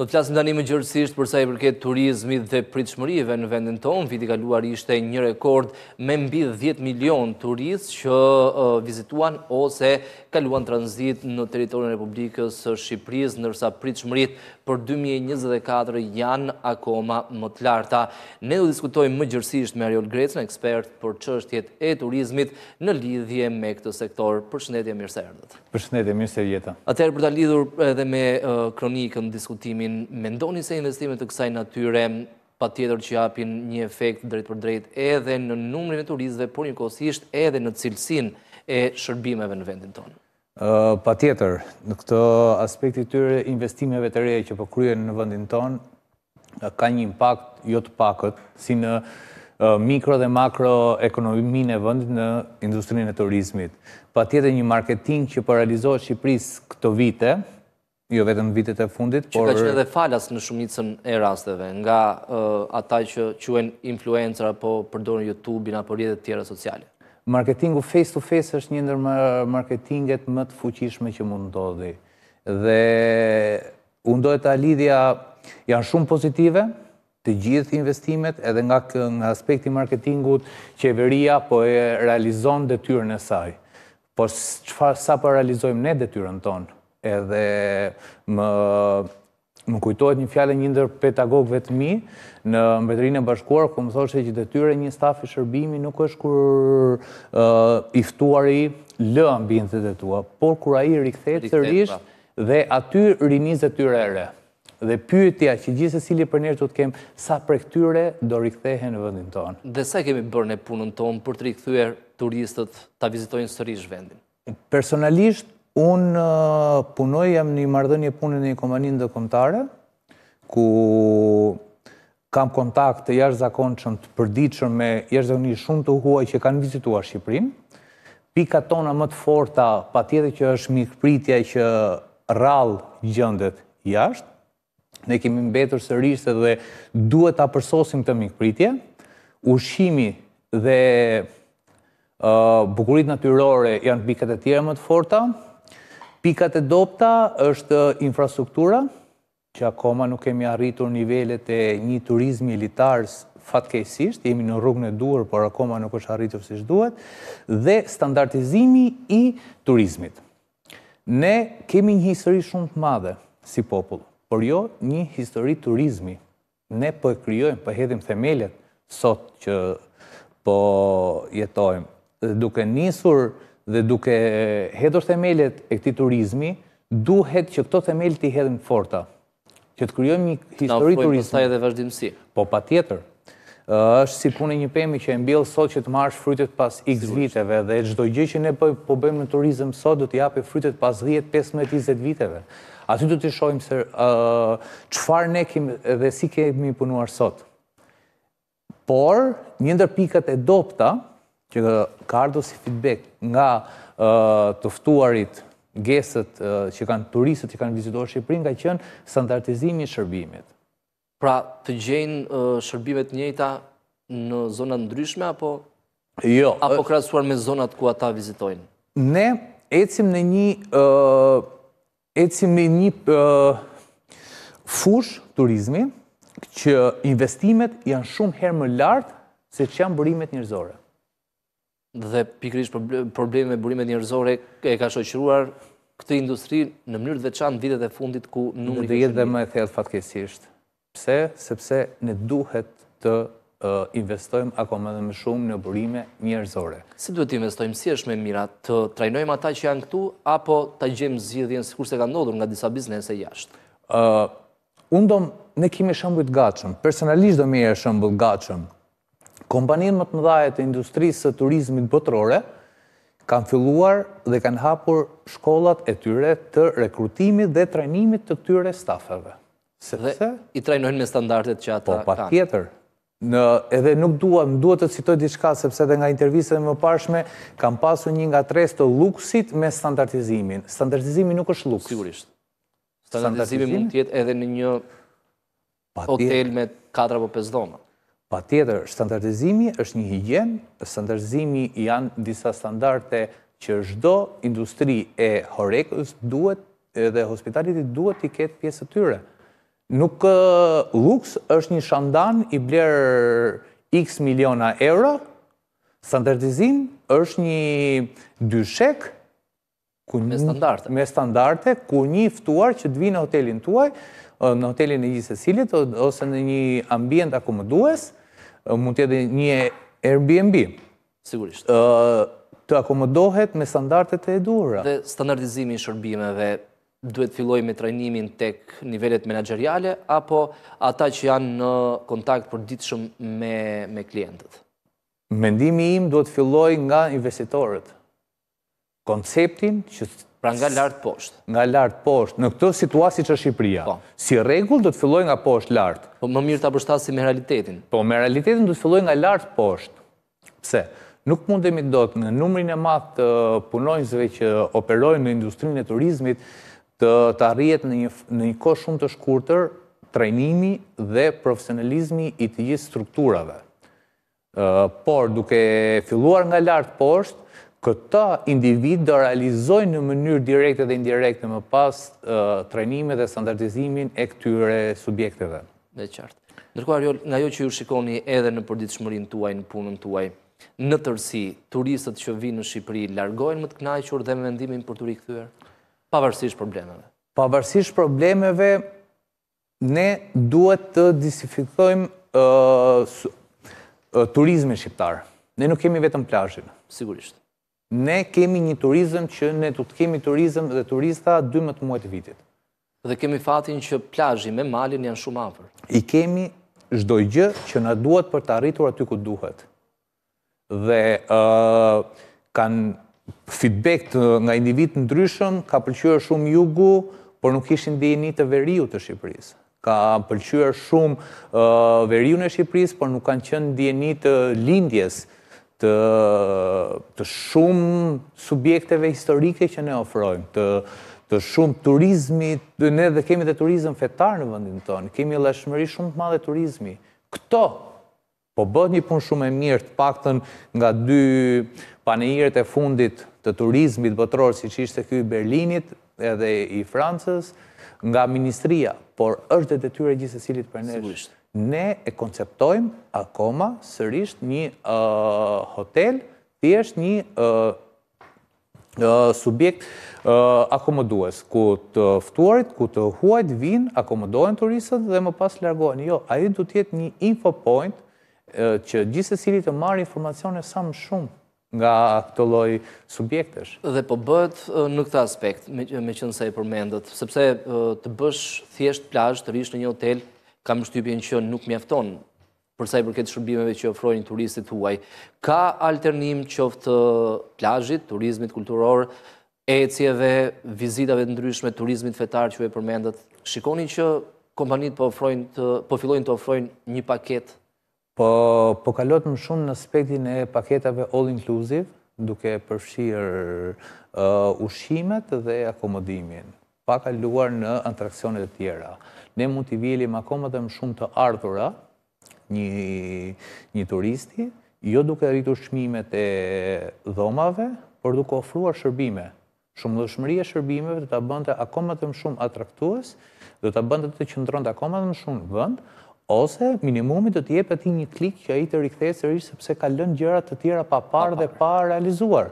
Do të plasë tani më gjërësisht përsa i përket turizmi dhe pritëshmërive në vendin tonë, viti kaluar ishte një rekord me mbi 10 milion turist që vizituan ose kaluan transit në teritorin Republikës Shqipëriz, nërsa pritëshmërit për 2024 janë akoma më të larta. Ne do diskutojmë më gjërësisht me Ariol Grecën, ekspert për qështjet e turizmit në lidhje me këtë sektor. Përshëndetje mirë se erdët. Përshëndetje mirë se vjeta. Atëherë për ta lidhur edhe me kronikën diskutimin mendoni se investimet të kësaj natyre pa tjetër që japin një efekt drejt për drejt edhe në numrin e turizve, por një kosisht edhe në cilsin e shërbimeve në vendin tonë? Pa tjetër, në këto të tyre investimeve të reje që përkryen po në vendin tonë, ka një impact jo të pakët, si në mikro dhe makro ekonomimin e vendin në industrinë e turizmit. Pa tjetër një marketing që paralizohet po Shqipëris këto vite, jo vetëm vitet e fundit, por... Që ka që edhe falas në shumicën e rasteve, nga ata që quen influencer, apo përdojnë YouTube, in apo rjetet tjera sociale. Marketingu face-to-face është një ndër marketinget më të fuqishme që mund të dodi. Dhe unë dojtë a lidhja janë shumë pozitive, të gjithë investimet, edhe nga aspekti marketingut, qeveria po e realizon dhe tyrën e saj. Por sa po realizojmë ne dhe tyrën tonë, edhe më më kujtohet një fjale një ndër pedagogëve të mi në mbretërinë e bashkuar, ku më thoshte që detyra e një stafi shërbimi nuk është kur iftuar i ftuari lë ambientet e tua, por kur ai rikthehet sërish pra. dhe aty rinizë detyra e re. Dhe pyetja që gjithë sili për ne të kem sa për këtyre do rikthehen në vendin tonë. Dhe sa kemi bërë në punën tonë për të rikthyer turistët ta vizitojnë sërish vendin? Personalisht Unë uh, punoj, jam një mardhënje punë në një kompaninë dëkomtare, ku kam kontakt të jashtë zakonë që më të përdiqën me jashtë zakonë një shumë të huaj që kanë vizituar Shqiprim. Pika tona më të forta, pa tjetë që është mikëpritja që rralë gjëndet jashtë, ne kemi mbetur së rrishtë dhe duhet të apërsosim të mikëpritje, ushimi dhe uh, bukurit natyrore janë pikat e tjere më të forta, Pikat e dopta është infrastruktura, që akoma nuk kemi arritur nivellet e një turizmi elitarës fatkesisht, jemi në rrugën e duhur, por akoma nuk është arritur si shduhet, dhe standartizimi i turizmit. Ne kemi një histori shumë të madhe si popullë, por jo një histori turizmi. Ne po e kryojmë, po e hedhim themelet sot që po jetojmë. Duke njësur dhe duke hedhur themelet e këtij turizmi, duhet që këto themel të i hedhim forta, që të krijojmë një histori turizmi. Në ufojnë përstaj dhe vazhdimësi. Po, pa tjetër. është si punë një pemi që e mbilë sot që të marrësh frytet pas x viteve, dhe çdo gjë që ne po, po bëjmë në turizm sot, do të japë frytet pas 10, 15, 20 viteve. Aty do të shojmë se qëfar ne kemi dhe si kemi punuar sot. Por, njëndër pikat e dopta, që ka ardhë si feedback nga tëftuarit gesët që kanë turistët që kanë vizitor Shqiprin, ka qënë standartizimi shërbimit. Pra të gjenë shërbimet njëta në zonat ndryshme, apo jo, krasuar me zonat ku ata vizitojnë? Ne ecim në një ecim në një fush turizmi që investimet janë shumë herë më lartë se që janë bërimet njërzore dhe pikrish probleme me burimet njërzore e ka shoqruar këtë industri në mënyrë veçan vitet e fundit ku nuk këtë Në dhe jetë dhe më e thjatë fatkesisht. Pse? Sepse në duhet të investojmë akoma dhe më shumë në burime njërzore. Si duhet të investojmë? Si është me mira të trajnojmë ata që janë këtu apo të gjemë zhjithjen si kurse ka ndodur nga disa biznese jashtë? Unë do ne kemi shëmbullit gatshëm, personalisht do me e shëmbullit gatshëm, kompanien më të mëdhajet e industrisë të turizmit bëtërore, kanë filluar dhe kanë hapur shkollat e tyre të rekrutimit dhe trajnimit të tyre stafeve. Dhe i trajnojnë me standartet që ata po, kanë. Po, pa tjetër. Edhe nuk duhet, duhet të citoj diçka, sepse dhe nga intervjise dhe më pashme, kam pasu një nga tres të luksit me standartizimin. Standartizimin nuk është luks. Sigurisht. Standartizimin mund tjetë edhe në një hotel me 4 apo 5 dhoma. Pa tjetër, standartizimi është një higjen, standartizimi janë disa standarte që shdo industri e horekës duhet dhe hospitalitit duhet i ketë pjesë të tyre. Nuk lux është një shandan i blerë x miliona euro, standartizim është një dyshek me standarte, ku një ftuar që dvi në hotelin tuaj, në hotelin e gjithës e silit, ose në një ambient akumë mund të një Airbnb. Sigurisht. Të akomodohet me standartet e edura. Dhe standartizimi i shërbimeve duhet filloj me trajnimin tek nivellet menageriale, apo ata që janë në kontakt për ditë shumë me klientët? Mendimi im duhet filloj nga investitorët. Konceptin që Pra nga lartë poshtë. Nga lartë poshtë, në këtë situasi që Shqipëria. Po. Si regull do të filloj nga poshtë lartë. Po më mirë të apërstasi me realitetin. Po me realitetin do të filloj nga lartë poshtë. Pse? Nuk mundemi do të në numrin e matë të punojnësve që operojnë në industrinë e turizmit të arrijet në një kohë shumë të shkurëtër trajnimi dhe profesionalizmi i të gjithë strukturave. Por, duke filluar nga lartë poshtë, këta individ dhe realizojnë në mënyrë direkte dhe indirekte më pas trenime dhe standartizimin e këtyre subjekteve. Dhe qartë. Ndërkuar, nga jo që ju shikoni edhe në përdit shmërin tuaj, në punën tuaj, në tërsi, turistët që vinë në Shqipëri largojnë më të knajqur dhe me vendimin për turi këthyër? Pavarësish problemeve? Pavarësish problemeve, ne duhet të disifikojmë turizme shqiptarë. Ne nuk kemi vetëm plajshinë. Sigurisht ne kemi një turizm që ne të kemi turizm dhe turista 12 muajt vitit. Dhe kemi fatin që plajji me malin janë shumë apër. I kemi zdoj gjë që në duhet për të arritur aty ku duhet. Dhe kanë feedback nga individ në dryshëm, ka pëlqyër shumë jugu, por nuk ishin dini të veriju të Shqipërisë. Ka pëlqyër shumë veriju në Shqipërisë, por nuk kanë qënë dini të lindjesë, të, të shumë subjekteve historike që ne ofrojmë, të, të shumë turizmi, ne dhe kemi dhe turizm fetar në vëndin tonë, kemi lëshmëri shumë të madhe turizmi. Këto, po bët një punë shumë e mirë të pakten nga dy panejirët e fundit të turizmit botëror, si që ishte kjoj Berlinit edhe i Francës, nga Ministria, por është dhe të tyre gjithë e silit për nështë ne e konceptojmë akoma sërrisht një hotel, tjesht një subjekt akomodues, ku të ftuarit, ku të huajt vinë, akomodohen turistët dhe më pas lërgojnë. Jo, aji du tjetë një info point që gjithës e sili të marë informacione sa më shumë nga këtë loj subjektesh. Dhe po bët në këta aspekt, me qënëse i përmendët, sepse të bësh thjesht plajsh të rrisht në një hotel kam shtypjen që nuk mjafton përsa i përket shërbimeve që ofrojnë turistit huaj. Ka alternim qoftë plajit, turizmit kulturor, e cjeve, vizitave të ndryshme, turizmit fetar që e përmendat. Shikoni që kompanit po, po fillojnë të ofrojnë një paket? Po, po kalotëm shumë në spektin e paketave all inclusive, duke përshirë uh, ushimet dhe akomodimin pa kaluar në atraksionet e tjera. Ne mund t'i vjelim akoma e më shumë të ardhura një turisti, jo duke rritur shmimet e dhomave, por duke ofruar shërbime. Shumë dhe e shërbimeve dhe të bëndë akoma e më shumë atraktues, dhe të bëndë të qëndronë të akomet e më shumë vënd, ose minimumit dhe t'jep e një klik që a i të rikthejë sërishë sepse ka lënë gjërat të tjera pa parë dhe pa realizuar.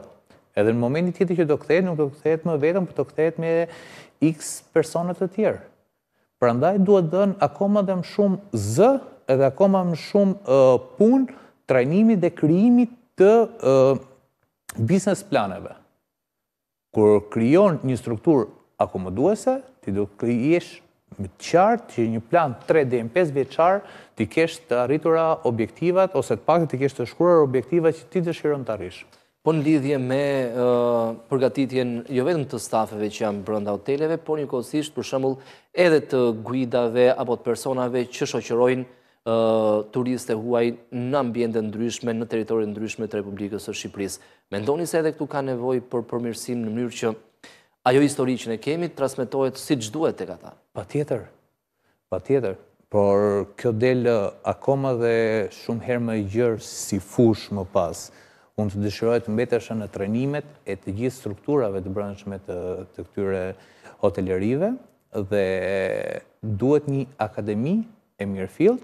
Edhe në momenti tjetë që do këthejt, nuk do këthejt më vetëm, për do këthejt me x personet të tjerë. Pra ndaj duhet dënë akoma dhe më shumë zë edhe akoma më shumë punë, trajnimi dhe kryimi të business planeve. Kur kryon një strukturë akomoduese, ti do kryesh më qartë që një plan 3 dhe 5 vjeqarë ti kesh të arritura objektivat ose të pak të kesh të shkurar objektivat që ti të të arrishë po në lidhje me përgatitjen jo vetëm të stafeve që janë brënda hoteleve, por një kosisht për shëmull edhe të guidave apo të personave që shoqërojnë turiste huaj në ambjende ndryshme, në teritori ndryshme të Republikës e Shqipëris. Mendoni se edhe këtu ka nevoj për përmirësim në mënyrë që ajo histori që ne kemi transmitohet si që duhet të kata? Pa tjetër, pa tjetër, por kjo delë akoma dhe shumë herë më gjërë si fush më pasë, unë të dëshirojë të mbeteshe në trenimet e të gjithë strukturave të brëndshme të këtyre hotelerive dhe duhet një akademi e mirë fillt.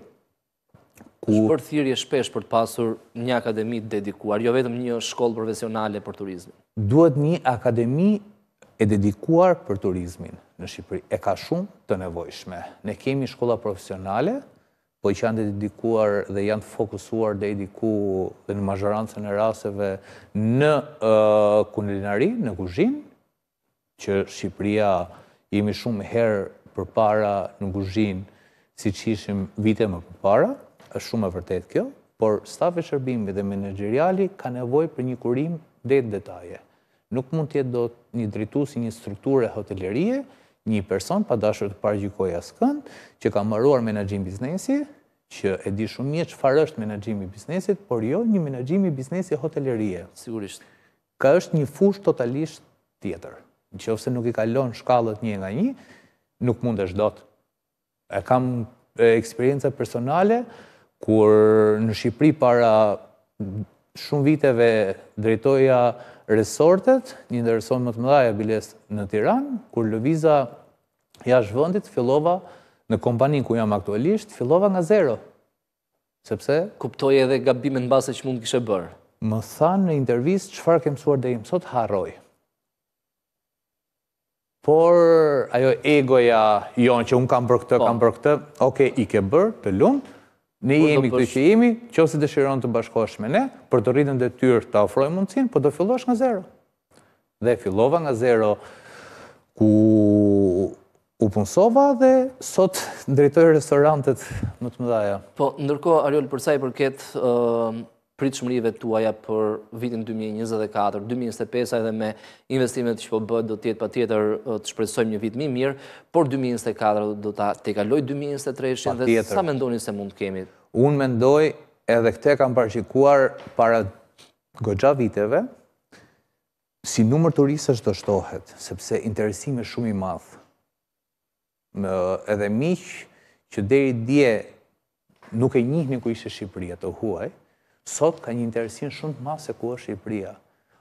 Shpër shpesh për të pasur një akademi të dedikuar, jo vetëm një shkollë profesionale për turizmin. Duhet një akademi e dedikuar për turizmin në Shqipëri. E ka shumë të nevojshme. Ne kemi shkolla profesionale, po që janë dedikuar dhe janë fokusuar dhe dhe në mazhorancën e raseve në kundinari, në kuzhin, që Shqipëria jemi shumë herë për para në kuzhin si që ishim vite më për para, është shumë e vërtet kjo, por stafi shërbimi dhe menegjeriali ka nevoj për një kurim dhe detaje. Nuk mund tjetë do një dritu si një strukture hotelerie, një person pa dashur të pargjykoj asë kënd, që ka mëruar menajim biznesi, që e di shumë mje që farë është menagjimi i biznesit, por jo një menagjimi i biznesi hotelerie. Sigurisht. Ka është një fush totalisht tjetër. Në që ofse nuk i kalon shkallët një nga një, nuk mund është dot. E kam eksperienca personale, kur në Shqipri para shumë viteve drejtoja nështë resortet, një ndër më të mëdhaja biles në Tiran, kur lëviza jash vëndit, fillova në kompanin ku jam aktualisht, fillova nga zero. Sepse... Kuptoj edhe gabime në base që mund kështë e bërë. Më thanë në intervjis, qëfar ke mësuar dhe imë, sot harroj. Por, ajo egoja, jonë që unë kam për këtë, po. kam për këtë, oke, i ke bërë, të lundë, Ne jemi këtë që jemi, që ose dëshiron të bashkosh me ne, për të rritën dhe tyrë të ofrojë mundësin, për po të fillosh nga zero. Dhe fillova nga zero ku u punsova dhe sot drejtojë restorantet më të mëdhaja. Po, ndërko, Ariol, përsa i përket pritshmërive tuaja për vitin 2024, 2025 edhe me investimet që po bëtë do tjetë pa tjetër të shpresojmë një vit mi mirë, por 2024 do ta te kaloj 2023 dhe sa me ndoni se mund kemi? Unë me ndoj edhe këte kam parqikuar para gogja viteve, si numër turisë është shtohet, sepse interesime shumë i madhë. Edhe miqë që deri dje nuk e njihni ku ishe Shqipëria të huaj, sot ka një interesin shumë të ma se ku është Shqipëria.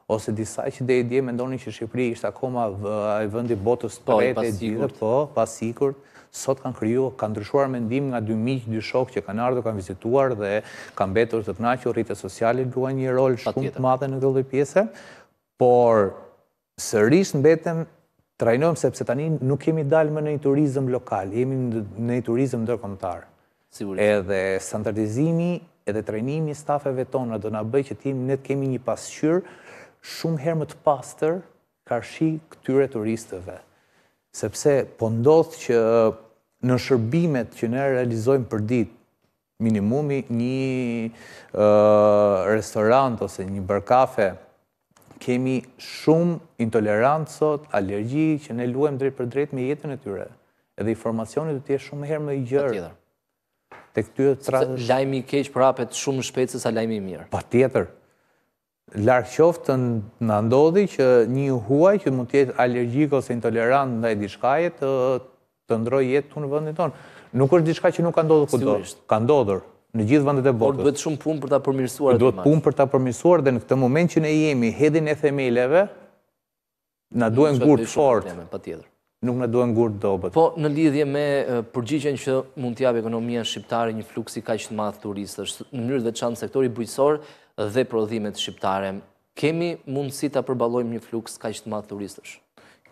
Ose disa që dhe i dje me ndoni që Shqipëria ishtë akoma po, e vëndi botës të rejtë e gjithë, po, sot kanë kryu, kanë ndryshuar mendim nga 2000 miqë, 2 shokë që kanë ardhë, kanë vizituar dhe kanë betur të knaqë, rritë socialit duha një rol shumë të madhe në këllë dhe pjese, por sërish në betëm, trajnojmë sepse tani nuk kemi dalë më në i turizm lokal, jemi në i turizm dërkomtar. Edhe standardizimi edhe trenimi stafeve tona do nga bëjë që ti ne të kemi një pasqyr shumë her më të pastër karshi këtyre turistëve. Sepse, po ndodhë që në shërbimet që ne realizojmë për dit, minimumi një restorant ose një bërkafe, kemi shumë intolerancot, alergji që ne luem drejt për drejt me jetën e tyre. Edhe informacionit të tje shumë her më i gjërë të këtyre të tra... Lajmi keqë për apet shumë shpecës se sa lajmi mirë. Pa tjetër, larkë qoftë në ndodhi që një huaj që mund tjetë alergjik ose intolerant në dajdi shkajet të të ndroj jetë të në vëndin tonë. Nuk është diska që nuk ka ndodhë këtë dojë. Ka ndodhër në gjithë vëndet e botës. Por duhet shumë punë për të përmirësuar dhe Duhet punë për të përmirësuar dhe në këtë moment që ne jemi hedin e themeleve, na duhet ngurë të fortë nuk në duhet ngurë dobet. Po, në lidhje me përgjigjen që mund t'jabë ekonomia shqiptare një fluksi ka që të madhë turistës, në mënyrë dhe qanë sektori bujësor dhe prodhimet shqiptare, kemi si të përbalojmë një fluks ka që të madhë turistës?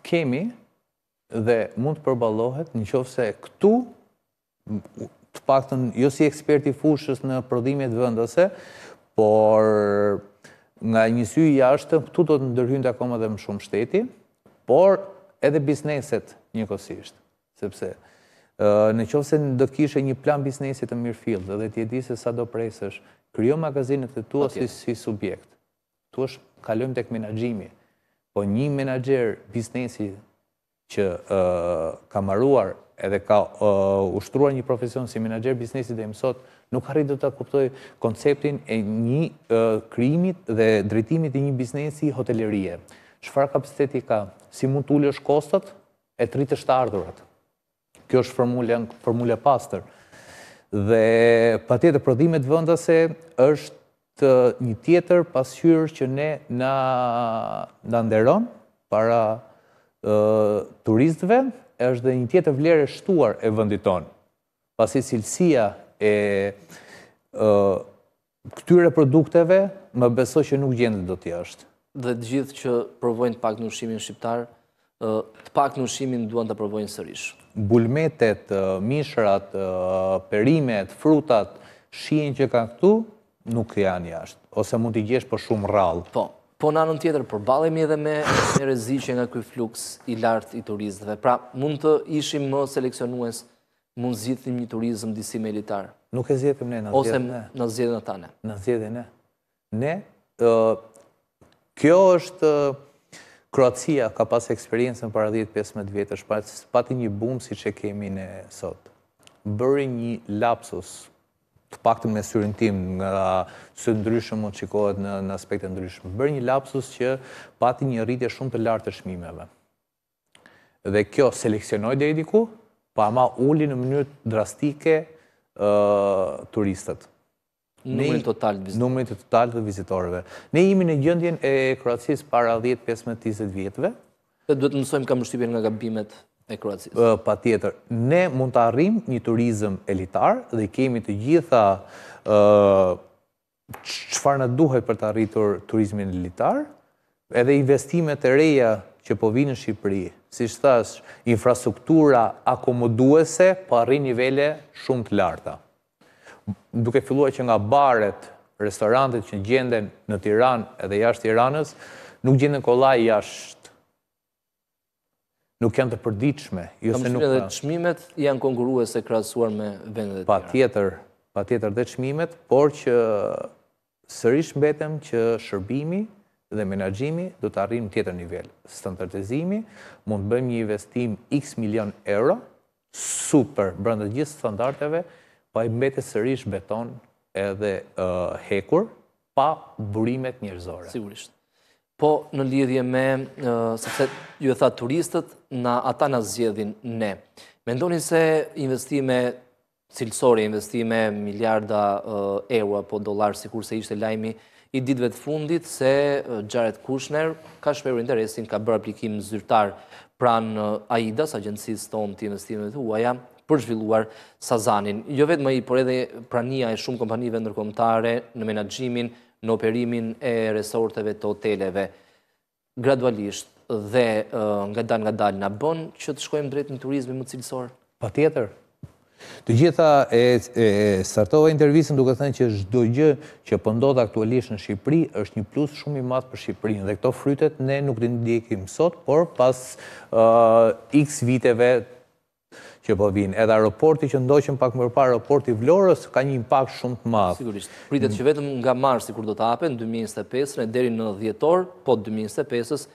Kemi dhe mund të përbalohet në qofë se këtu, të paktën, jo si eksperti fushës në prodhimet vëndëse, por nga një sy i jashtë, këtu do të ndërhynë të akoma dhe më shumë shteti, por edhe bizneset njëkosisht, sepse në qovë se do kishe një plan biznesit të mirë fillë dhe t'je di se sa do presësh, kryo magazinet të tua si subjekt, tu është kalëm të këmenagjimi, po një menager biznesi që ka maruar edhe ka ushtruar një profesion si menager biznesi dhe mësot, nuk harri do të kuptoj konceptin e një krimit dhe drejtimit i një biznesi hotelerie. Shfar kapaciteti ka, si mund të ullësh kostët e të ardhurat. Kjo është formule pastor. Dhe pa tjetër prodhimet vëndase është një tjetër pasyrë që ne në nderon para turistëve, është dhe një tjetër vlerë shtuar e vënditon. Pasi cilësia e këtyre produkteve, më beso që nuk gjendë do t'ja është dhe të gjithë që provojnë të pak në ushimin shqiptar, të pak në ushimin duan të provojnë sërish. Bulmetet, mishrat, perimet, frutat, shien që ka këtu, nuk janë jashtë, ose mund të gjesh për shumë rralë. Po, po në anën tjetër, përbalemi edhe me në rezi që nga këj flux i lartë i turistëve. Pra, mund të ishim më seleksionues, mund zhjithim një turizëm disi me elitarë. Nuk e zhjithim ne në zhjithim ne. Ose në zhjithim ne. Në zhjithim ne. Ne, Kjo është, Kroatia ka pas eksperiencën para 10-15 vjetës, pati një bumë si që kemi në sot. Bërë një lapsus, të pak të mesurin tim, nga së ndryshëm më të qikohet në e ndryshëm, bërë një lapsus që pati një rritje shumë të lartë të shmimeve. Dhe kjo seleksionoj dhe i diku, pa ma uli në mënyrë drastike turistët numërin total të vizitorëve. Ne jemi në gjëndjen e Kroacis para 10-15-20 vjetëve. Dhe duhet nësojmë ka mështypjen nga gabimet e Kroacis. Pa tjetër, ne mund të arrim një turizm elitar dhe kemi të gjitha qëfar në duhet për të arritur turizmin elitar, edhe investimet e reja që po vinë në Shqipëri, si shtash, infrastruktura akomoduese, po arrin nivele shumë të larta duke filluar që nga baret, restorantet që gjenden në Tiran edhe jashtë Tiranës, nuk gjenden kolaj jashtë. Nuk janë të përdiqme. Jo Kam shpire dhe qmimet janë konkurue se krasuar me vendet Tiran. Pa tjetër, pa tjetër dhe qmimet, por që sërish mbetem që shërbimi dhe menagjimi du të arrinë tjetër nivel. Standardizimi, mund të bëjmë një investim x milion euro, super, brëndë gjithë standarteve, pa i mbeti sërish beton edhe hekur, pa burimet njërzore. Sigurisht. Po në lidhje me, sepse ju e tha turistët, na ata në zjedhin ne. Mendoni se investime cilësore, investime miliarda euro apo dolar, si kurse ishte lajmi, i ditve të fundit se Jared Kushner ka shperu interesin, ka bërë aplikim zyrtar pranë AIDA, së agjensisë tonë të investimeve të huaja, për zhvilluar Sazanin. Jo vetë më i, por edhe prania e shumë kompanive nërkomtare në menagjimin, në operimin e resorteve të hoteleve. Gradualisht dhe nga dal nga dal në bon, që të shkojmë drejt në turizmi më cilësor? Pa tjetër. Të gjitha e startove intervjisën duke thënë që shdo gjë që pëndodhë po aktualisht në Shqipëri është një plus shumë i matë për Shqipërinë dhe këto frytet ne nuk të ndikim sot, por pas x viteve që po vinë. Edhe aeroporti që ndoqën pak mërë parë, aeroporti vlorës, ka një impact shumë të madhë. Sigurisht, pritet që mm. vetëm nga marë, si kur do të në 2025 e deri në djetor, po 2025-ës,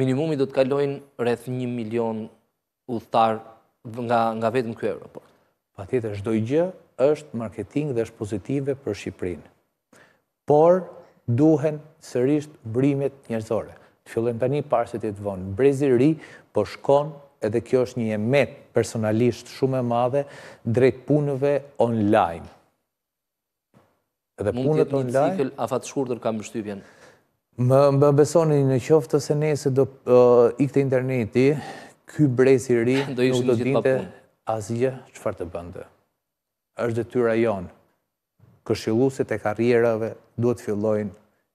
minimumi do të kalojnë rreth një milion ullëtar nga vetëm kjo aeroport. Pa tjetë, është është marketing dhe është pozitive për Shqiprinë. Por, duhen sërisht brimet njërzore. Të fillojnë për një parësit e të vonë. Breziri po shkonë edhe kjo është një emet personalisht shumë e madhe drejt punëve online. Edhe punët online... Mund të një cikl, a fatë shkurëtër ka më shtypjen? Më besoni në qoftë të se nëse do ikte interneti, ky i ri nuk do dinte asgjë qëfar të bëndë. është dhe tyra jonë. këshilusit e karrierave duhet fillojnë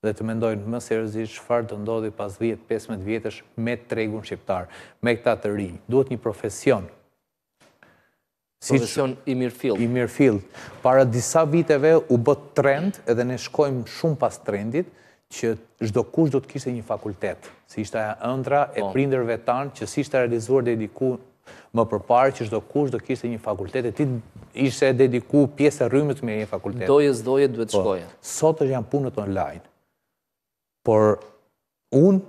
dhe të mendojnë më seriozisht çfarë të ndodhi pas 10-15 vjetësh me tregun shqiptar, me këta të rinjë. Duhet një profesion. Profesion i mirëfil. I mirëfil. Para disa viteve u bët trend edhe ne shkojmë shumë pas trendit, që zdo kush do të kishtë një fakultet, si ishte aja ëndra e po. prinderve tanë, që si ishte realizuar dediku më përparë, që zdo kush do kishtë një fakultet, e ti ishte dediku pjesë e rrymët me një fakultet. Doje, zdoje, duhet po. shkoje. Sot është janë punët online, Por unë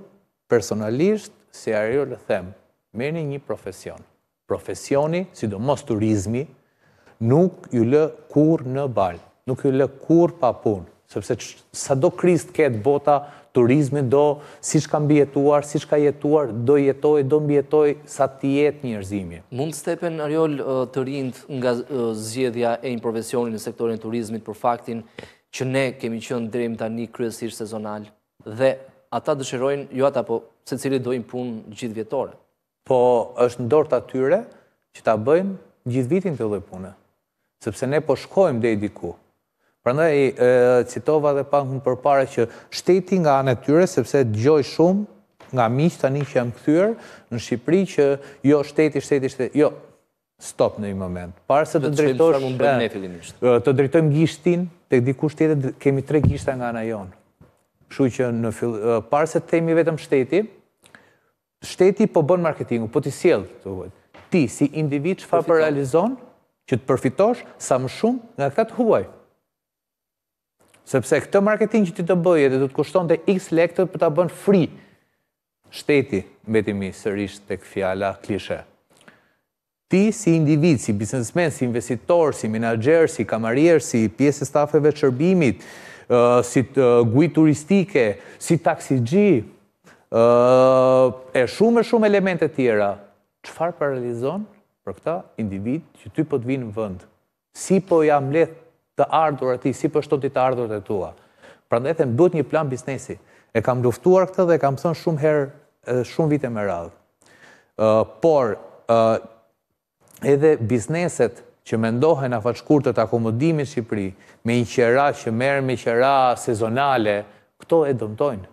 personalisht se arjo le them, meni një profesion. Profesioni, sidomos turizmi, nuk ju lë kur në balë, nuk ju lë kur pa punë, sepse sa do krist ketë bota, turizmi do, si shka mbjetuar, si shka jetuar, do jetoj, do mbjetoj, sa ti jetë njërzimje. Mund stepen, Ariol, të rindë nga zjedhja e një profesionin në sektorin turizmit për faktin që ne kemi qënë drejmë tani kryesisht sezonalë? dhe ata dëshirojnë, jo ata po, se cili dojnë punë gjithë vjetore. Po, është ndorë të atyre që ta bëjmë gjithë vitin të dojnë punë, sepse ne po shkojmë dhe i diku. Pra në e citova dhe pangën për pare që shteti nga anë tyre, sepse gjoj shumë nga miqë një që jam këthyrë në Shqipëri që jo shteti, shteti, shteti, jo, stop në i moment. Parë se të drejtojmë gjishtin, të diku tjetë kemi tre gjishta nga anë jonë. Shku që në parë se të themi vetëm shteti, shteti po bën marketingu, po t'i sjellë, të Ti, si individ, që po fa realizon, që të përfitosh, sa më shumë nga këta të huaj. Sepse këtë marketing që ti të bëje dhe du të kushton dhe x lekë për ta bën fri, shteti, mbetimi, sërish të fjala klishe. Ti, si individ, si biznesmen, si investitor, si menaxher, si kamarier, si pjesë e stafeve të shërbimit, si gujë turistike, si taksijë, e shumë e shumë elementet tjera, qëfar paralizon realizon për këta individ që ty për po të vinë në vënd? Si për po jam leth të ardhur e po ti, si për shtëtit të ardhur e tua? Pra në ethem, bët një plan biznesi. E kam luftuar këta dhe kam thënë shumë herë, shumë vite më radhë. Por, edhe bizneset, që mendohen a faqkur të akomodimi Shqipëri, me i qera që merë me i qera sezonale, këto e dëmtojnë.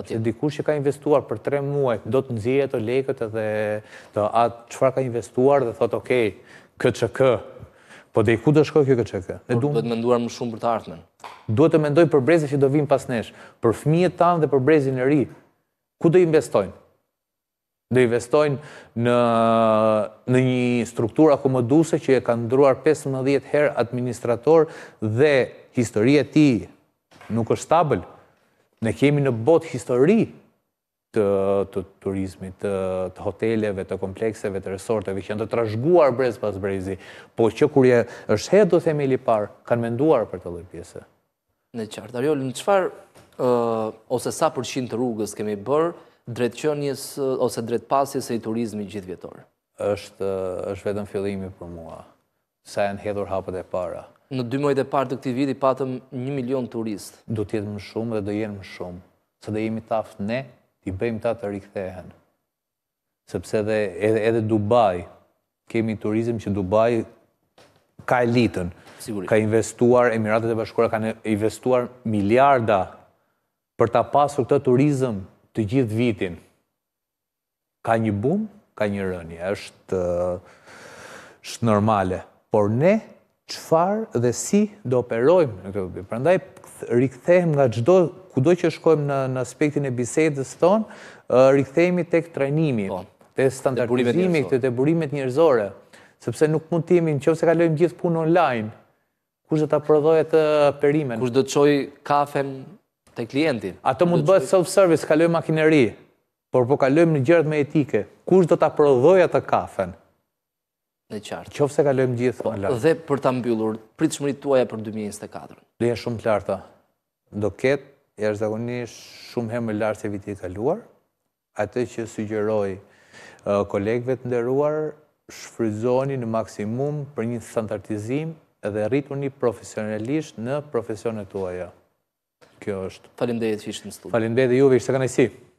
Se po dikush që ka investuar për tre muaj, do të nëzije të lekët dhe të atë qëfar ka investuar dhe thotë, okej, këtë që kë, po dhe i ku të shkoj kjo këtë që kë. Por duhet menduar më shumë për të artëmen. Duhet të mendoj për brezi që do vim pas nesh, për fmijet tanë dhe për brezi në ri, ku do investojnë? dhe investojnë në një strukturë akumoduse që e ka ndruar 15 herë administrator dhe historie e ti nuk është stabil. Ne kemi në bot histori të turizmit, të hoteleve, të komplekseve, të resorteve, që janë të trashguar brez pas brezi, po që kur e është hedë, do themi li parë, kanë menduar për të lojë pjese. Në qartë, Ariol, në qëfar ose sa përshin të rrugës kemi bërë, drejtë qënjës ose drejtë pasjes e i turizmi gjithë vjetorë? është vetëm fillimi për mua, sa e në hedhur hapët e para. Në dy mojt e partë të këti vidi, patëm një milion turistë. Do tjetë më shumë dhe do jenë më shumë. Së dhe jemi taftë ne, i bëjmë ta të rikëthehen. Sëpse dhe edhe Dubai, kemi turizm që Dubai ka elitën, ka investuar, Emiratet e Bashkura ka investuar miljarda për ta pasur këtë turizm të gjithë vitin, ka një bum, ka një rënje, është normale. Por ne, qëfar dhe si do operojmë në këtë dhe. Përndaj, rikëthejmë nga gjdo, ku do që shkojmë në aspektin e bisedës tonë, rikëthejmë të këtë trajnimi, po. të standartizimi, të të burimet njërzore, sëpse nuk mund të jemi në qëpëse kalojmë gjithë punë online, kush dhe të prodhojë të perimen. Kush dhe të qoj kafen Të klientin. Ato mund të bëhet self-service, kaloj makineri, por po kalojmë në gjërat me etike. Kush do ta aprodhoja atë kafen? Në qartë. Qofse se gjithë po, Dhe për ta mbyllur, pritshmërit tuaja për 2024. Leja shumë të larta. Do ketë jashtëzakonisht shumë herë më lart se viti i kaluar. Atë që sugjeroj Kolegve uh, kolegëve të nderuar, shfryzoni në maksimum për një standardizim dhe rrituni profesionalisht në profesionet tuaja. Kjo është. Falim dhe e në studio. Falim dhe juve, ishte kënaqësi.